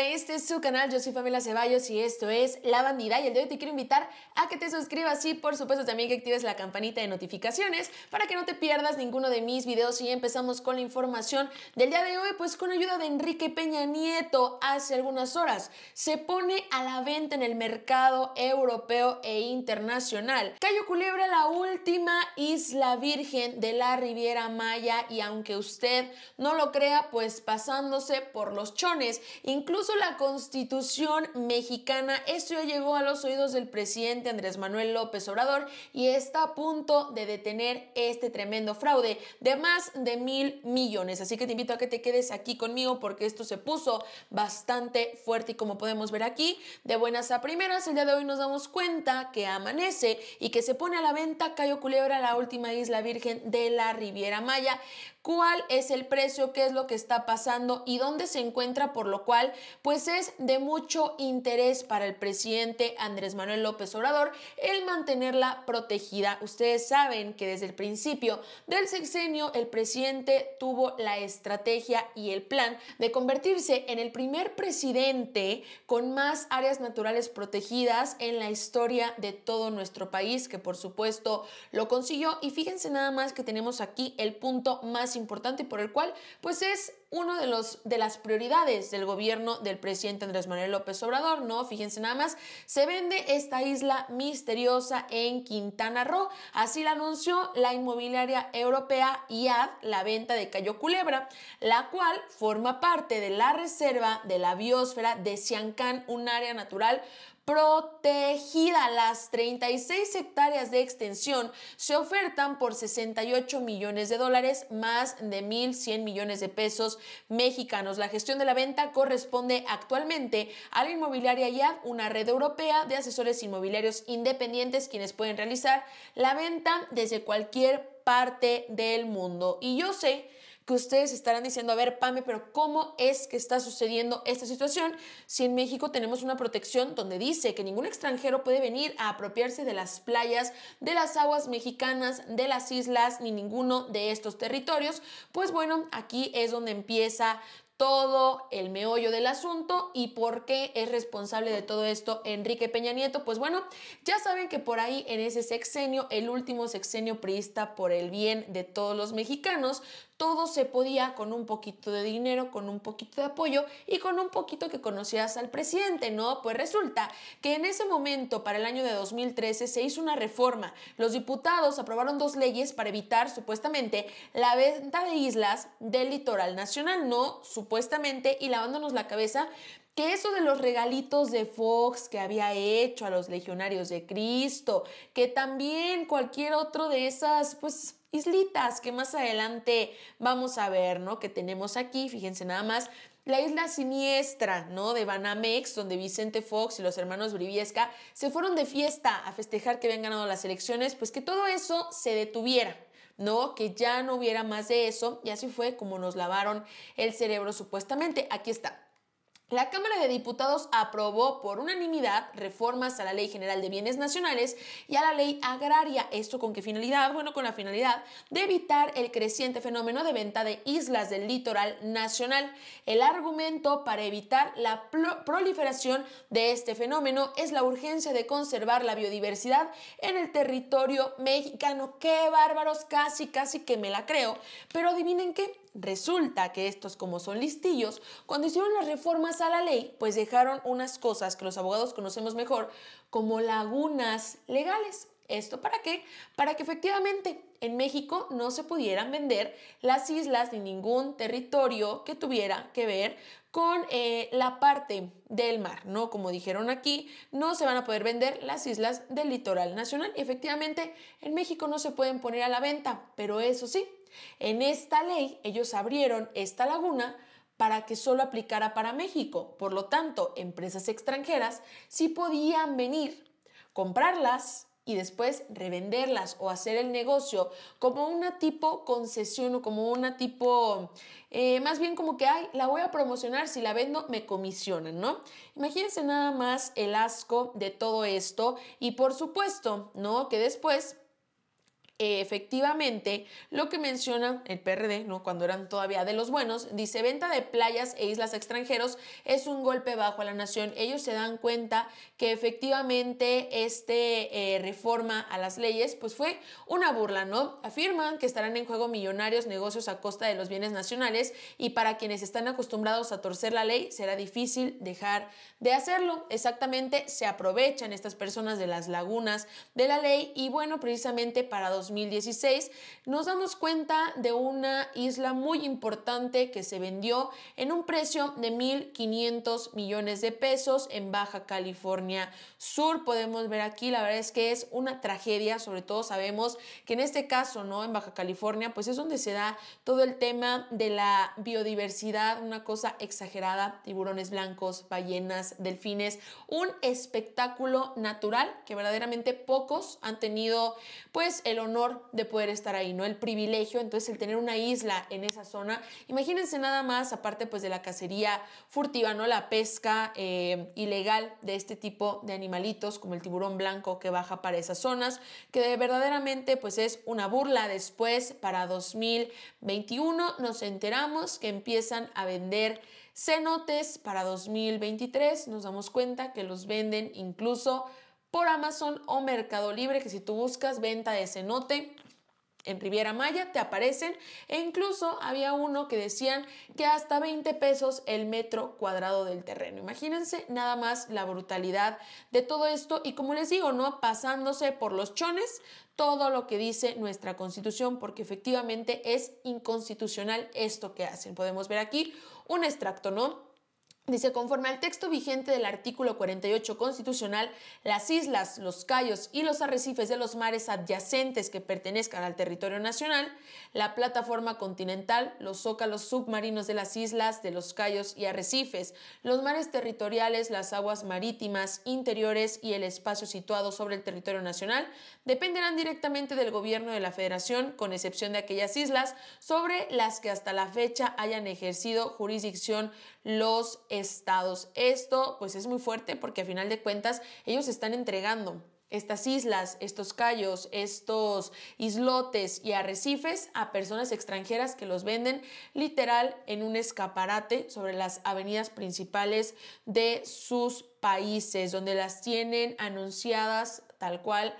este es su canal, yo soy Pamela Ceballos y esto es La Bandida y el día de hoy te quiero invitar a que te suscribas y por supuesto también que actives la campanita de notificaciones para que no te pierdas ninguno de mis videos y empezamos con la información del día de hoy pues con ayuda de Enrique Peña Nieto hace algunas horas se pone a la venta en el mercado europeo e internacional. Cayo Culebra la última isla virgen de la Riviera Maya y aunque usted no lo crea pues pasándose por los chones incluso Incluso la constitución mexicana, esto ya llegó a los oídos del presidente Andrés Manuel López Obrador y está a punto de detener este tremendo fraude de más de mil millones. Así que te invito a que te quedes aquí conmigo porque esto se puso bastante fuerte y como podemos ver aquí, de buenas a primeras, el día de hoy nos damos cuenta que amanece y que se pone a la venta Cayo Culebra, la última isla virgen de la Riviera Maya cuál es el precio, qué es lo que está pasando y dónde se encuentra, por lo cual pues es de mucho interés para el presidente Andrés Manuel López Obrador el mantenerla protegida. Ustedes saben que desde el principio del sexenio el presidente tuvo la estrategia y el plan de convertirse en el primer presidente con más áreas naturales protegidas en la historia de todo nuestro país, que por supuesto lo consiguió. Y fíjense nada más que tenemos aquí el punto más importante por el cual pues es uno de los de las prioridades del gobierno del presidente Andrés Manuel López Obrador, ¿no? Fíjense nada más, se vende esta isla misteriosa en Quintana Roo, así la anunció la inmobiliaria europea IAD, la venta de Cayo Culebra, la cual forma parte de la reserva de la biosfera de Siancán, un área natural protegida. Las 36 hectáreas de extensión se ofertan por 68 millones de dólares, más de 1.100 millones de pesos mexicanos. La gestión de la venta corresponde actualmente a la inmobiliaria IAD, una red europea de asesores inmobiliarios independientes, quienes pueden realizar la venta desde cualquier parte del mundo. Y yo sé que ustedes estarán diciendo, a ver, Pame, pero ¿cómo es que está sucediendo esta situación si en México tenemos una protección donde dice que ningún extranjero puede venir a apropiarse de las playas, de las aguas mexicanas, de las islas, ni ninguno de estos territorios? Pues bueno, aquí es donde empieza todo el meollo del asunto y por qué es responsable de todo esto Enrique Peña Nieto. Pues bueno, ya saben que por ahí en ese sexenio, el último sexenio priista por el bien de todos los mexicanos, todo se podía con un poquito de dinero, con un poquito de apoyo y con un poquito que conocías al presidente, ¿no? Pues resulta que en ese momento, para el año de 2013, se hizo una reforma. Los diputados aprobaron dos leyes para evitar supuestamente la venta de islas del litoral nacional, ¿no? Supuestamente, y lavándonos la cabeza, que eso de los regalitos de Fox que había hecho a los legionarios de Cristo, que también cualquier otro de esas, pues islitas que más adelante vamos a ver, ¿no? Que tenemos aquí, fíjense nada más, la isla siniestra, ¿no? De Banamex, donde Vicente Fox y los hermanos Briviesca se fueron de fiesta a festejar que habían ganado las elecciones, pues que todo eso se detuviera, ¿no? Que ya no hubiera más de eso, y así fue como nos lavaron el cerebro supuestamente. Aquí está. La Cámara de Diputados aprobó por unanimidad reformas a la Ley General de Bienes Nacionales y a la Ley Agraria. ¿Esto con qué finalidad? Bueno, con la finalidad de evitar el creciente fenómeno de venta de islas del litoral nacional. El argumento para evitar la proliferación de este fenómeno es la urgencia de conservar la biodiversidad en el territorio mexicano. ¡Qué bárbaros! Casi, casi que me la creo. Pero adivinen qué. Resulta que estos, como son listillos, cuando hicieron las reformas la ley, pues dejaron unas cosas que los abogados conocemos mejor como lagunas legales. ¿Esto para qué? Para que efectivamente en México no se pudieran vender las islas ni ningún territorio que tuviera que ver con eh, la parte del mar, ¿no? Como dijeron aquí, no se van a poder vender las islas del litoral nacional. y Efectivamente, en México no se pueden poner a la venta, pero eso sí, en esta ley ellos abrieron esta laguna para que solo aplicara para México. Por lo tanto, empresas extranjeras sí podían venir, comprarlas y después revenderlas o hacer el negocio como una tipo concesión o como una tipo, eh, más bien como que, ay, la voy a promocionar, si la vendo me comisionan, ¿no? Imagínense nada más el asco de todo esto y por supuesto, ¿no? Que después eh, efectivamente lo que menciona el PRD, ¿no? cuando eran todavía de los buenos, dice venta de playas e islas extranjeros es un golpe bajo a la nación. Ellos se dan cuenta que efectivamente este eh, reforma a las leyes pues fue una burla, ¿no? Afirman que estarán en juego millonarios negocios a costa de los bienes nacionales y para quienes están acostumbrados a torcer la ley será difícil dejar de hacerlo. Exactamente, se aprovechan estas personas de las lagunas de la ley y bueno, precisamente para dos 2016, nos damos cuenta de una isla muy importante que se vendió en un precio de 1.500 millones de pesos en Baja California Sur. Podemos ver aquí, la verdad es que es una tragedia, sobre todo sabemos que en este caso, ¿no? En Baja California, pues es donde se da todo el tema de la biodiversidad, una cosa exagerada, tiburones blancos, ballenas, delfines, un espectáculo natural que verdaderamente pocos han tenido pues el honor honor de poder estar ahí, ¿no? El privilegio, entonces el tener una isla en esa zona. Imagínense nada más, aparte pues de la cacería furtiva, ¿no? La pesca eh, ilegal de este tipo de animalitos, como el tiburón blanco que baja para esas zonas, que verdaderamente pues es una burla. Después, para 2021, nos enteramos que empiezan a vender cenotes para 2023. Nos damos cuenta que los venden incluso por Amazon o Mercado Libre, que si tú buscas venta de cenote, en Riviera Maya te aparecen e incluso había uno que decían que hasta 20 pesos el metro cuadrado del terreno. Imagínense nada más la brutalidad de todo esto y como les digo, no pasándose por los chones todo lo que dice nuestra constitución porque efectivamente es inconstitucional esto que hacen. Podemos ver aquí un extracto, ¿no? Dice, conforme al texto vigente del artículo 48 constitucional, las islas, los cayos y los arrecifes de los mares adyacentes que pertenezcan al territorio nacional, la plataforma continental, los zócalos submarinos de las islas, de los cayos y arrecifes, los mares territoriales, las aguas marítimas interiores y el espacio situado sobre el territorio nacional dependerán directamente del gobierno de la federación, con excepción de aquellas islas sobre las que hasta la fecha hayan ejercido jurisdicción los estados. Esto pues es muy fuerte porque a final de cuentas ellos están entregando estas islas, estos callos, estos islotes y arrecifes a personas extranjeras que los venden literal en un escaparate sobre las avenidas principales de sus países, donde las tienen anunciadas tal cual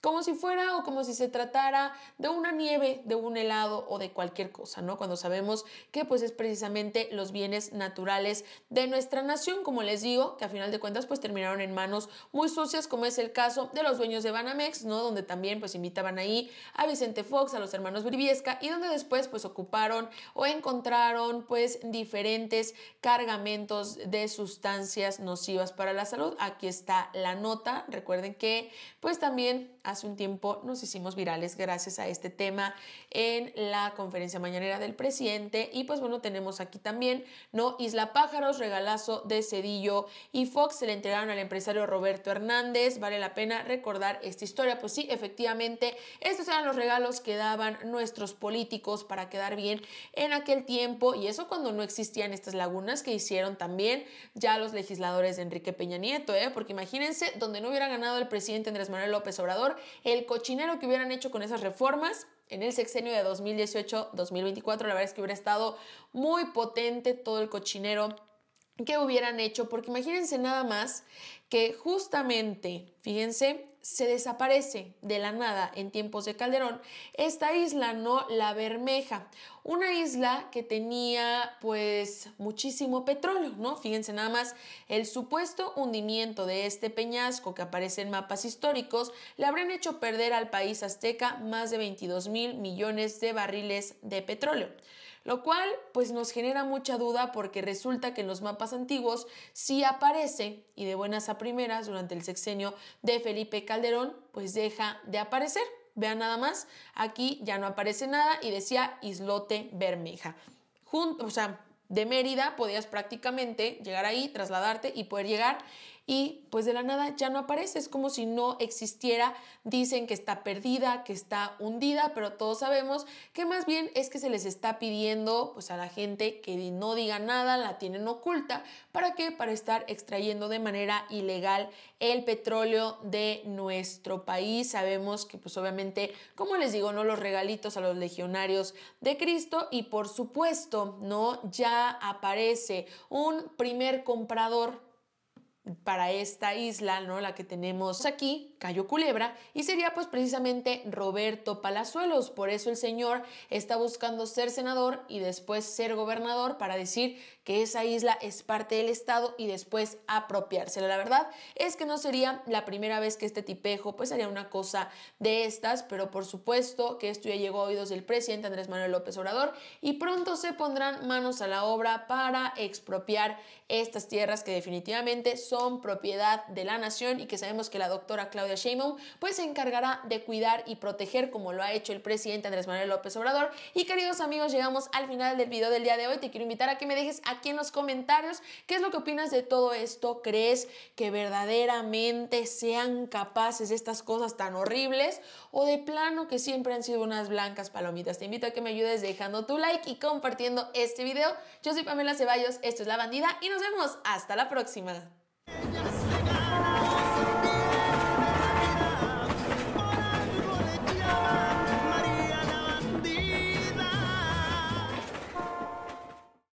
como si fuera o como si se tratara de una nieve, de un helado o de cualquier cosa, ¿no? Cuando sabemos que pues es precisamente los bienes naturales de nuestra nación, como les digo, que a final de cuentas pues terminaron en manos muy sucias, como es el caso de los dueños de Banamex, ¿no? Donde también pues invitaban ahí a Vicente Fox, a los hermanos Briviesca y donde después pues ocuparon o encontraron pues diferentes cargamentos de sustancias nocivas para la salud. Aquí está la nota, recuerden que pues también hace un tiempo nos hicimos virales gracias a este tema en la conferencia mañanera del presidente. Y pues bueno, tenemos aquí también, ¿no? Isla Pájaros, regalazo de Cedillo y Fox se le entregaron al empresario Roberto Hernández. Vale la pena recordar esta historia. Pues sí, efectivamente, estos eran los regalos que daban nuestros políticos para quedar bien en aquel tiempo. Y eso cuando no existían estas lagunas que hicieron también ya los legisladores de Enrique Peña Nieto, ¿eh? Porque imagínense, donde no hubiera ganado el presidente Andrés Manuel López Obrador, el cochinero que hubieran hecho con esas reformas en el sexenio de 2018-2024. La verdad es que hubiera estado muy potente todo el cochinero que hubieran hecho, porque imagínense nada más que justamente, fíjense, se desaparece de la nada en tiempos de Calderón, esta isla, ¿no? La Bermeja, una isla que tenía pues muchísimo petróleo, ¿no? Fíjense nada más, el supuesto hundimiento de este peñasco que aparece en mapas históricos le habrán hecho perder al país azteca más de 22 mil millones de barriles de petróleo lo cual pues nos genera mucha duda porque resulta que en los mapas antiguos sí aparece y de buenas a primeras durante el sexenio de Felipe Calderón pues deja de aparecer. Vean nada más, aquí ya no aparece nada y decía Islote Bermeja. Junto, o sea, de Mérida podías prácticamente llegar ahí, trasladarte y poder llegar y pues de la nada ya no aparece, es como si no existiera, dicen que está perdida, que está hundida, pero todos sabemos que más bien es que se les está pidiendo pues a la gente que no diga nada, la tienen oculta, ¿para qué? Para estar extrayendo de manera ilegal el petróleo de nuestro país. Sabemos que pues obviamente, como les digo, no los regalitos a los legionarios de Cristo y por supuesto, ¿no? Ya aparece un primer comprador para esta isla, ¿no? La que tenemos aquí, Cayo Culebra y sería pues precisamente Roberto Palazuelos. Por eso el señor está buscando ser senador y después ser gobernador para decir que esa isla es parte del Estado y después apropiársela. La verdad es que no sería la primera vez que este tipejo pues haría una cosa de estas, pero por supuesto que esto ya llegó a oídos del presidente Andrés Manuel López Obrador y pronto se pondrán manos a la obra para expropiar estas tierras que definitivamente son propiedad de la nación y que sabemos que la doctora Claudia de pues se encargará de cuidar y proteger como lo ha hecho el presidente Andrés Manuel López Obrador. Y queridos amigos, llegamos al final del video del día de hoy. Te quiero invitar a que me dejes aquí en los comentarios qué es lo que opinas de todo esto. ¿Crees que verdaderamente sean capaces estas cosas tan horribles o de plano que siempre han sido unas blancas palomitas? Te invito a que me ayudes dejando tu like y compartiendo este video. Yo soy Pamela Ceballos, esto es La Bandida y nos vemos hasta la próxima.